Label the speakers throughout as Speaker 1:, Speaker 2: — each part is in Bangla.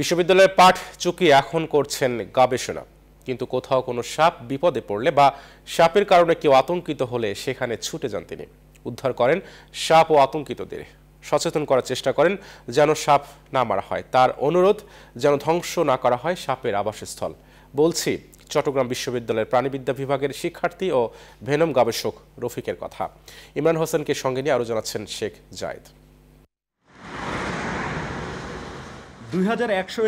Speaker 1: বিশ্ববিদ্যালয়ের পাঠ চুকিয়ে এখন করছেন গবেষণা কিন্তু কোথাও কোনো সাপ বিপদে পড়লে বা সাপের কারণে কেউ আতঙ্কিত হলে সেখানে ছুটে যান তিনি উদ্ধার করেন সাপ ও আতঙ্কিতদের সচেতন করার চেষ্টা করেন যেন সাপ না মারা হয় তার অনুরোধ যেন ধ্বংস না করা হয় সাপের আবাসস্থল বলছি চট্টগ্রাম বিশ্ববিদ্যালয়ের প্রাণীবিদ্যা বিভাগের শিক্ষার্থী ও ভেনম গবেষক রফিকের কথা ইমরান হোসেনকে সঙ্গে নিয়ে আরও জানাচ্ছেন শেখ জায়দ
Speaker 2: দুই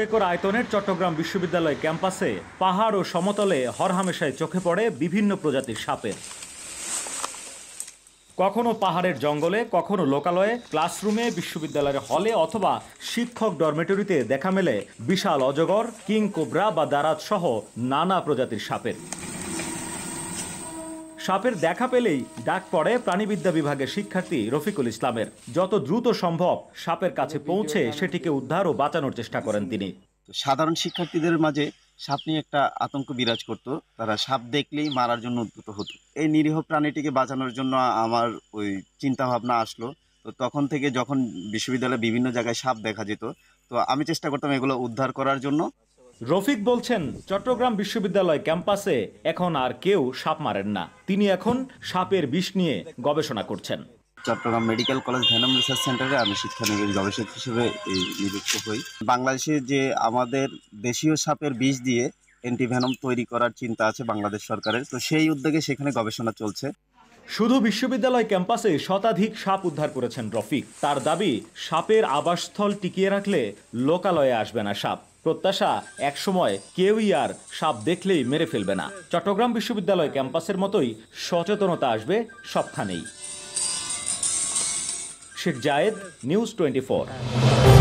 Speaker 2: একর আয়তনের চট্টগ্রাম বিশ্ববিদ্যালয় ক্যাম্পাসে পাহাড় ও সমতলে হরহামেশায় চোখে পড়ে বিভিন্ন প্রজাতির সাপের কখনো পাহাড়ের জঙ্গলে কখনো লোকালয়ে ক্লাসরুমে বিশ্ববিদ্যালয়ের হলে অথবা শিক্ষক ডরমেটরিতে দেখা মেলে বিশাল অজগর কিং কোবরা বা দারাত সহ নানা প্রজাতির সাপের সাপের দেখা পেলেই ডাক পড়ে প্রাণীবিদ্যা বিভাগের শিক্ষার্থী
Speaker 3: রফিকুল ইসলামের যত দ্রুত সম্ভব সাপের কাছে পৌঁছে সেটিকে উদ্ধার ও বাঁচানোর চেষ্টা করেন তিনি সাধারণ শিক্ষার্থীদের মাঝে সাপ নিয়ে একটা আতঙ্ক বিরাজ করত তারা সাপ দেখলেই মারার জন্য উদ্যত হতো এই নিরীহ প্রাণীটিকে বাঁচানোর জন্য আমার ওই চিন্তা ভাবনা আসলো তো তখন থেকে যখন বিশ্ববিদ্যালয়ে বিভিন্ন জায়গায় সাপ দেখা যেত তো আমি চেষ্টা করতাম এগুলো উদ্ধার করার জন্য রফিক বলছেন চট্টগ্রাম বিশ্ববিদ্যালয় ক্যাম্পাসে এখন
Speaker 2: আর কেউ সাপ মারেন না তিনি এখন সাপের বিষ নিয়ে গবেষণা করছেন Chattogram
Speaker 3: medical college venom research সেন্টারে আমি শিক্ষানবিশ গবেষক হিসেবে নিযুক্ত হই বাংলাদেশে যে আমাদের দেশীয় সাপের বিষ দিয়ে অ্যান্টিভ্যানম তৈরি করার চিন্তা আছে বাংলাদেশ সরকারের তো সেই উদ্যোগে সেখানে গবেষণা চলছে শুধু বিশ্ববিদ্যালয় ক্যাম্পাসে শতাধিক
Speaker 2: সাপ উদ্ধার করেছেন রফিক তার দাবি সাপের আবাসস্থল টিকিয়ে রাখলে লোকালয়ে আসবে না সাপ প্রত্যাশা একসময় কেউই আর সাপ দেখলেই মেরে ফেলবে না চট্টগ্রাম বিশ্ববিদ্যালয় ক্যাম্পাসের মতোই সচেতনতা আসবে সবখানেই শেখ জায়েদ নিউজ টোয়েন্টি